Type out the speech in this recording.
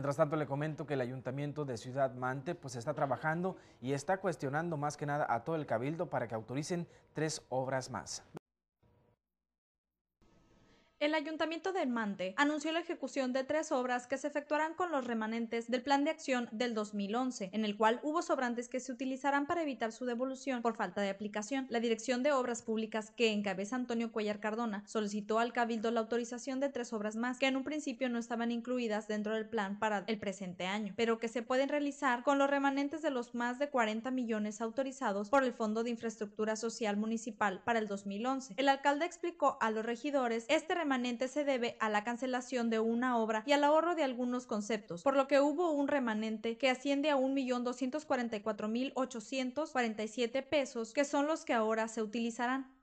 Mientras tanto, le comento que el Ayuntamiento de Ciudad Mante pues está trabajando y está cuestionando más que nada a todo el Cabildo para que autoricen tres obras más. El Ayuntamiento de Mante anunció la ejecución de tres obras que se efectuarán con los remanentes del Plan de Acción del 2011, en el cual hubo sobrantes que se utilizarán para evitar su devolución por falta de aplicación. La Dirección de Obras Públicas, que encabeza Antonio Cuellar Cardona, solicitó al Cabildo la autorización de tres obras más, que en un principio no estaban incluidas dentro del plan para el presente año, pero que se pueden realizar con los remanentes de los más de 40 millones autorizados por el Fondo de Infraestructura Social Municipal para el 2011. El alcalde explicó a los regidores este remanente se debe a la cancelación de una obra y al ahorro de algunos conceptos, por lo que hubo un remanente que asciende a 1.244.847 pesos, que son los que ahora se utilizarán.